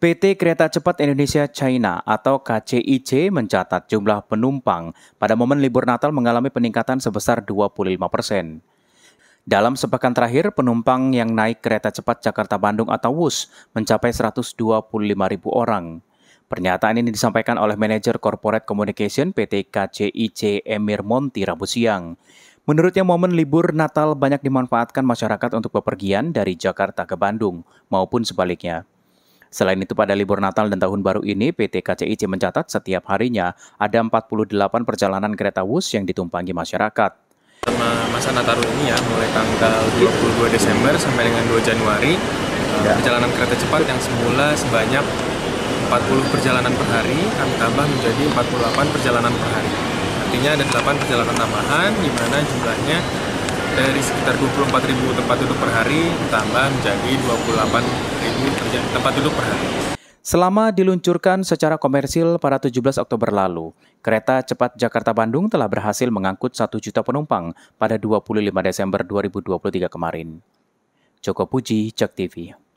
PT Kereta Cepat Indonesia China atau KCIC mencatat jumlah penumpang pada momen libur Natal mengalami peningkatan sebesar 25 persen. Dalam sepekan terakhir, penumpang yang naik kereta cepat Jakarta-Bandung atau WUS mencapai 125 ribu orang. Pernyataan ini disampaikan oleh manajer Corporate Communication PT KCIC Emir Monti Rabu siang. Menurutnya momen libur Natal banyak dimanfaatkan masyarakat untuk bepergian dari Jakarta ke Bandung maupun sebaliknya. Selain itu pada libur Natal dan Tahun Baru ini PT KCIC mencatat setiap harinya ada 48 perjalanan kereta WUS yang ditumpangi masyarakat Selama masa Nataru ini ya, mulai tanggal 22 Desember sampai dengan 2 Januari, ya. perjalanan kereta cepat yang semula sebanyak 40 perjalanan per hari, kami tambah menjadi 48 perjalanan per hari. Artinya ada 8 perjalanan tambahan, di mana jumlahnya dari sekitar 24.000 tempat duduk per hari tambah menjadi 28.000 tempat duduk per hari. Selama diluncurkan secara komersil pada 17 Oktober lalu, kereta cepat Jakarta-Bandung telah berhasil mengangkut 1 juta penumpang pada 25 Desember 2023 kemarin. Joko Puji, Cek TV.